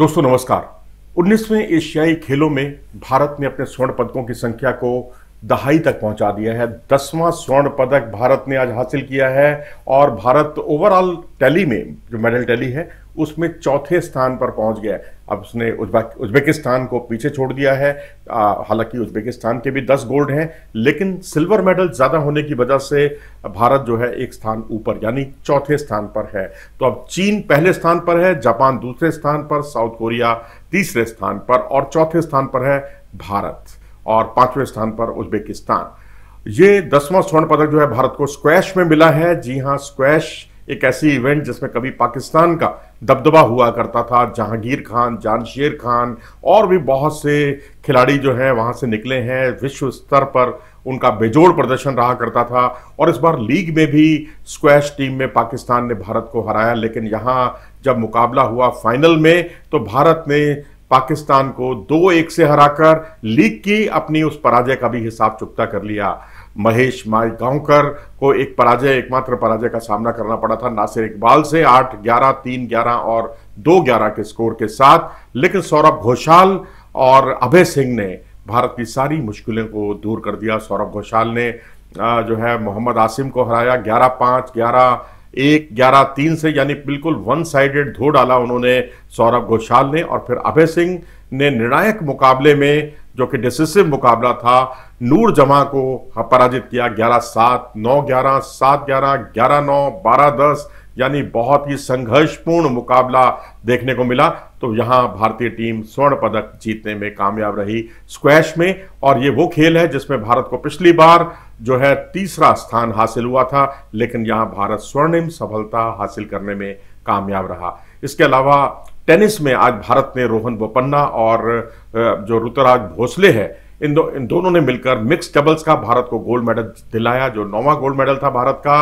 दोस्तों नमस्कार 19वें एशियाई खेलों में भारत ने अपने स्वर्ण पदकों की संख्या को दहाई तक पहुंचा दिया है दसवां स्वर्ण पदक भारत ने आज हासिल किया है और भारत ओवरऑल टैली में जो मेडल टैली है उसमें चौथे स्थान पर पहुंच गया अब उसने उज्बेकिस्तान को पीछे छोड़ दिया है हालांकि उज्बेकिस्तान के भी दस गोल्ड हैं लेकिन सिल्वर मेडल ज़्यादा होने की वजह से भारत जो है एक स्थान ऊपर यानी चौथे स्थान पर है तो अब चीन पहले स्थान पर है जापान दूसरे स्थान पर साउथ कोरिया तीसरे स्थान पर और चौथे स्थान पर है भारत और पांचवें स्थान पर उज्बेकिस्तान ये दसवां स्वर्ण पदक जो है भारत को स्क्वैश में मिला है जी हाँ स्क्वैश एक ऐसी इवेंट जिसमें कभी पाकिस्तान का दबदबा हुआ करता था जहांगीर खान जानशेर खान और भी बहुत से खिलाड़ी जो हैं वहाँ से निकले हैं विश्व स्तर पर उनका बेजोड़ प्रदर्शन रहा करता था और इस बार लीग में भी स्क्वैश टीम में पाकिस्तान ने भारत को हराया लेकिन यहाँ जब मुकाबला हुआ फाइनल में तो भारत ने पाकिस्तान को दो एक से हराकर लीग की अपनी उस पराजय का भी हिसाब चुकता कर लिया महेश माई गांवकर को एक पराजय एकमात्र पराजय का सामना करना पड़ा था नासिर इकबाल से आठ ग्यारह तीन ग्यारह और दो ग्यारह के स्कोर के साथ लेकिन सौरभ घोषाल और अभय सिंह ने भारत की सारी मुश्किलों को दूर कर दिया सौरभ घोषाल ने जो है मोहम्मद आसिम को हराया ग्यारह पाँच ग्यारह एक ग्यारह तीन से यानी बिल्कुल वन साइडेड धो डाला उन्होंने सौरभ घोषाल ने और फिर अभय सिंह ने निर्णायक मुकाबले में जो कि डिसिसिव मुकाबला था नूर जमा को पराजित किया ग्यारह सात नौ ग्यारह सात ग्यारह ग्यारह नौ बारह दस यानी बहुत ही संघर्षपूर्ण मुकाबला देखने को मिला तो यहाँ भारतीय टीम स्वर्ण पदक जीतने में कामयाब रही स्क्वैश में और ये वो खेल है जिसमें भारत को पिछली बार जो है तीसरा स्थान हासिल हुआ था लेकिन यहाँ भारत स्वर्णिम सफलता हासिल करने में कामयाब रहा इसके अलावा टेनिस में आज भारत ने रोहन बोपन्ना और जो ऋतुराज भोसले है इन दो इन दोनों ने मिलकर मिक्स डबल्स का भारत को गोल्ड मेडल दिलाया जो नौवा गोल्ड मेडल था भारत का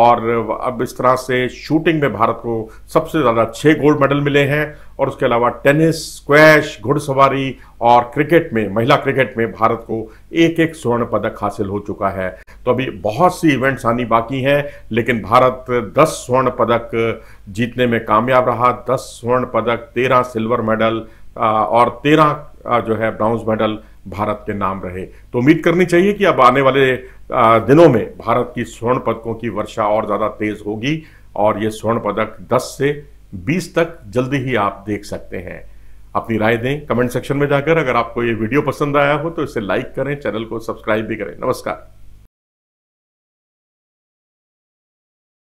और अब इस तरह से शूटिंग में भारत को सबसे ज़्यादा छः गोल्ड मेडल मिले हैं और उसके अलावा टेनिस स्क्वैश घुड़सवारी और क्रिकेट में महिला क्रिकेट में भारत को एक एक स्वर्ण पदक हासिल हो चुका है तो अभी बहुत सी इवेंट्स आनी बाकी हैं लेकिन भारत 10 स्वर्ण पदक जीतने में कामयाब रहा 10 स्वर्ण पदक 13 सिल्वर मेडल और 13 जो है ब्राउन्ज मेडल भारत के नाम रहे तो उम्मीद करनी चाहिए कि अब आने वाले दिनों में भारत की स्वर्ण पदकों की वर्षा और ज़्यादा तेज़ होगी और ये स्वर्ण पदक 10 से 20 तक जल्दी ही आप देख सकते हैं अपनी राय दें कमेंट सेक्शन में जाकर अगर आपको ये वीडियो पसंद आया हो तो इसे लाइक करें चैनल को सब्सक्राइब भी करें नमस्कार